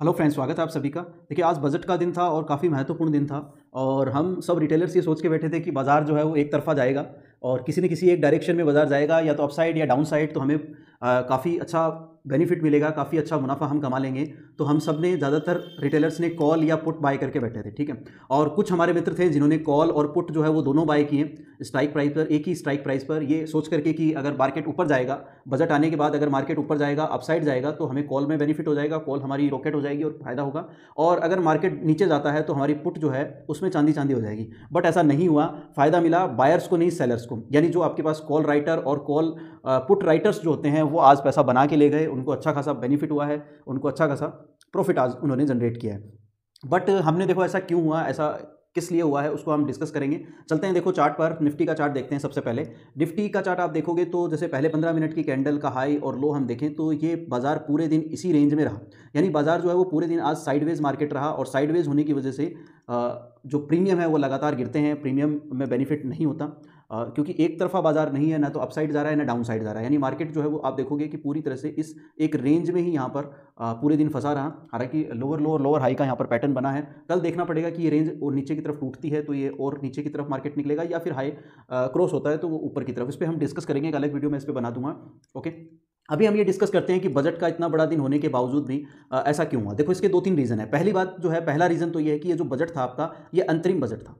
hello friends स्वागत है आप सभी का देखिए आज बजट का दिन था और काफ़ी महत्वपूर्ण दिन था और हम सब रिटेलर्स ये सोच के बैठे थे कि बाज़ार जो है वो एक तरफा जाएगा और किसी न किसी एक डायरेक्शन में बाज़ार जाएगा या तो अपसाइड या डाउन साइड तो हमें काफ़ी अच्छा बेनिफिट मिलेगा काफ़ी अच्छा मुनाफा हम कमा लेंगे तो हम सब ने ज़्यादातर रिटेलर्स ने कॉल या पुट बाय करके बैठे थे ठीक है और कुछ हमारे मित्र थे जिन्होंने कॉल और पुट जो है वो दोनों बाय किए स्ट्राइक प्राइस पर एक ही स्ट्राइक प्राइस पर ये सोच करके कि अगर मार्केट ऊपर जाएगा बजट आने के बाद अगर मार्केट ऊपर जाएगा अपसाइड जाएगा तो हमें कॉल में बेनिफिट हो जाएगा कॉल हमारी रॉकेट हो जाएगी और फायदा होगा और अगर मार्केट नीचे जाता है तो हमारी पुट जो है उसमें चांदी चांदी हो जाएगी बट ऐसा नहीं हुआ फायदा मिला बायर्स को नहीं सेलर्स को यानी जो आपके पास कॉल राइटर और कॉल पुट राइटर्स जो होते हैं वो आज पैसा बना के ले गए उनको अच्छा खासा बेनिफिट हुआ है उनको अच्छा खासा प्रॉफिट आज उन्होंने जनरेट किया है बट हमने देखो ऐसा क्यों हुआ ऐसा किस लिए हुआ है उसको हम डिस्कस करेंगे चलते हैं देखो चार्ट पर निफ्टी का चार्ट देखते हैं सबसे पहले निफ्टी का चार्ट आप देखोगे तो जैसे पहले 15 मिनट की कैंडल का हाई और लो हम देखें तो ये बाजार पूरे दिन इसी रेंज में रहा यानी बाजार जो है वो पूरे दिन आज साइडवेज मार्केट रहा और साइडवेज होने की वजह से जो प्रीमियम है वो लगातार गिरते हैं प्रीमियम में बेनिफिट नहीं होता क्योंकि एक तरफा बाजार नहीं है ना तो अपसाइड जा रहा है ना डाउन साइड जा रहा है यानी मार्केट जो है वो आप देखोगे कि पूरी तरह से इस एक रेंज में ही यहाँ पर पूरे दिन फंसा रहा हालांकि लोअर लोअर लोअर हाई का यहाँ पर पैटर्न बना है कल देखना पड़ेगा कि ये रेंज और नीचे की तरफ टूटती है तो ये और नीचे की तरफ मार्केट निकलेगा या फिर हाई क्रॉस होता है तो वो ऊपर की तरफ इस पर हम डिस्कस करेंगे एक अलग वीडियो में इस पर बना दूंगा ओके अभी हम ये डिस्कस करते हैं कि बजट का इतना बड़ा दिन होने के बावजूद भी आ, ऐसा क्यों हुआ देखो इसके दो तीन रीज़न है पहली बात जो है पहला रीज़न तो ये है कि ये जो बजट था आपका ये अंतरिम बजट था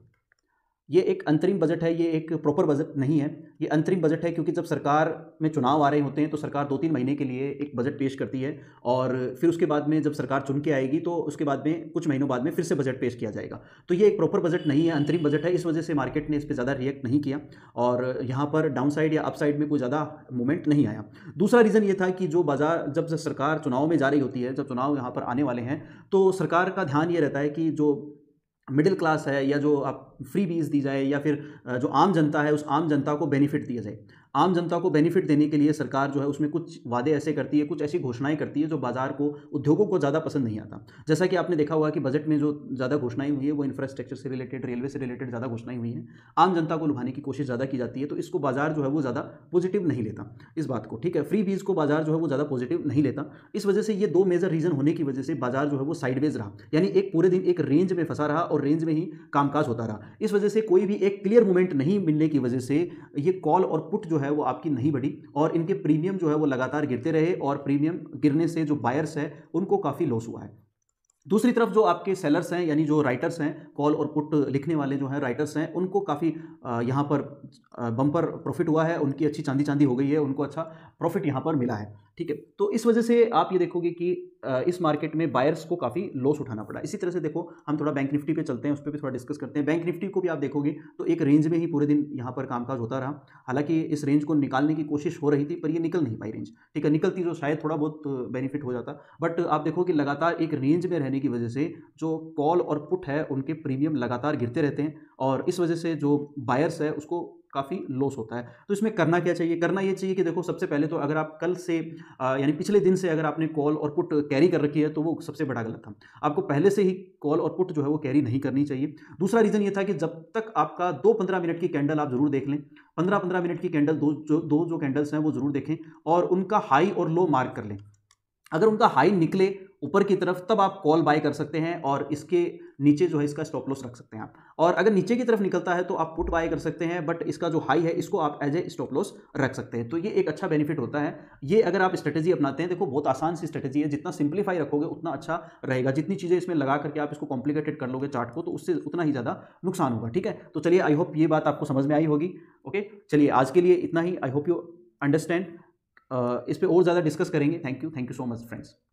ये एक अंतरिम बजट है ये एक प्रॉपर बजट नहीं है ये अंतरिम बजट है क्योंकि जब सरकार में चुनाव आ रहे होते हैं तो सरकार दो तीन महीने के लिए एक बजट पेश करती है और फिर उसके बाद में जब सरकार चुन के आएगी तो उसके बाद में कुछ महीनों बाद में फिर से बजट पेश किया जाएगा तो ये एक प्रॉपर बजट नहीं है अंतरिम बजट है इस वजह से मार्केट ने इस पर ज़्यादा रिएक्ट नहीं किया और यहाँ पर डाउन साइड या अपसाइड में कोई ज़्यादा मूवमेंट नहीं आया दूसरा रीज़न ये था कि जो बाजार जब सरकार चुनाव में जा रही होती है जब चुनाव यहाँ पर आने वाले हैं तो सरकार का ध्यान ये रहता है कि जो मिडिल क्लास है या जो आप फ्री बीज दी जाए या फिर जो आम जनता है उस आम जनता को बेनिफिट दिया जाए आम जनता को बेनिफिट देने के लिए सरकार जो है उसमें कुछ वादे ऐसे करती है कुछ ऐसी घोषणाएं करती है जो बाजार को उद्योगों को ज़्यादा पसंद नहीं आता जैसा कि आपने देखा हुआ कि बजट में जो ज़्यादा घोषणाएं हुई है वो इंफ्रास्ट्रक्चर से रिलेटेड रेलवे से रिलेटेड ज़्यादा घोषणाएं हुई हैं आम जनता को लुभाने की कोशिश ज़्यादा की जाती है तो इसको बाजार जो है वो ज़्यादा पॉजिटिव नहीं लेता इस बात को ठीक है फ्री बीज को बाजार जो है वो ज़्यादा पॉजिटिव नहीं लेता इस वजह से ये दो मेजर रीज़न होने की वजह से बाजार जो है वो साइडवेज रहा यानी एक पूरे दिन एक रेंज में फंसा रहा और रेंज में ही कामकाज होता रहा इस वजह से कोई भी एक क्लियर मूवमेंट नहीं मिलने की वजह से ये कॉल और पुट जो है है वो आपकी नहीं बढ़ी और इनके प्रीमियम जो है वो लगातार गिरते रहे और प्रीमियम गिरने से जो बायर्स हैं उनको काफ़ी लॉस हुआ है दूसरी तरफ जो आपके सेलर्स हैं यानी जो राइटर्स हैं कॉल और पुट लिखने वाले जो हैं राइटर्स हैं उनको काफ़ी यहाँ पर बम्पर प्रॉफिट हुआ है उनकी अच्छी चांदी चांदी हो गई है उनको अच्छा प्रॉफिट यहाँ पर मिला है ठीक है तो इस वजह से आप ये देखोगे कि इस मार्केट में बायर्स को काफ़ी लॉस उठाना पड़ा इसी तरह से देखो हम थोड़ा बैंक निफ्टी पे चलते हैं उस पर भी थोड़ा डिस्कस करते हैं बैंक निफ्टी को भी आप देखोगे तो एक रेंज में ही पूरे दिन यहाँ पर कामकाज होता रहा हालांकि इस रेंज को निकालने की कोशिश हो रही थी पर ये निकल नहीं पाई रेंज ठीक है निकलती तो शायद थोड़ा बहुत बेनिफिट हो जाता बट आप देखो कि लगातार एक रेंज में रहने की वजह से जो कॉल और पुट है उनके प्रीमियम लगातार गिरते रहते हैं और इस वजह से जो बायर्स है उसको काफ़ी लॉस होता है तो इसमें करना क्या चाहिए करना ये चाहिए कि देखो सबसे पहले तो अगर आप कल से यानी पिछले दिन से अगर आपने कॉल और पुट कैरी कर रखी है तो वो सबसे बड़ा गलत था आपको पहले से ही कॉल और पुट जो है वो कैरी नहीं करनी चाहिए दूसरा रीज़न ये था कि जब तक आपका दो पंद्रह मिनट की कैंडल आप जरूर देख लें पंद्रह पंद्रह मिनट की कैंडल दो जो दो जो कैंडल्स हैं वो जरूर देखें और उनका हाई और लो मार्क कर लें अगर उनका हाई निकले ऊपर की तरफ तब आप कॉल बाय कर सकते हैं और इसके नीचे जो है इसका स्टॉप लॉस रख सकते हैं आप और अगर नीचे की तरफ निकलता है तो आप पुट बाय कर सकते हैं बट इसका जो हाई है इसको आप एज ए स्टॉप लॉस रख सकते हैं तो ये एक अच्छा बेनिफिट होता है ये अगर आप स्ट्रेटेजी अपनाते हैं देखो बहुत आसान सी स्ट्रेटेजी है जितना सिंप्लीफाई रखोगे उतना अच्छा रहेगा जितनी चीज़ें इसमें लगा करके आप इसको कॉम्प्लिकेटेड कर लोगे चार्ट को तो उससे उतना ही ज़्यादा नुकसान होगा ठीक है तो चलिए आई होप ये बात आपको समझ में आई होगी ओके चलिए आज के लिए इतना ही आई होप यू अंडरस्टैंड इस पर और ज़्यादा डिस्कस करेंगे thank you thank you so much friends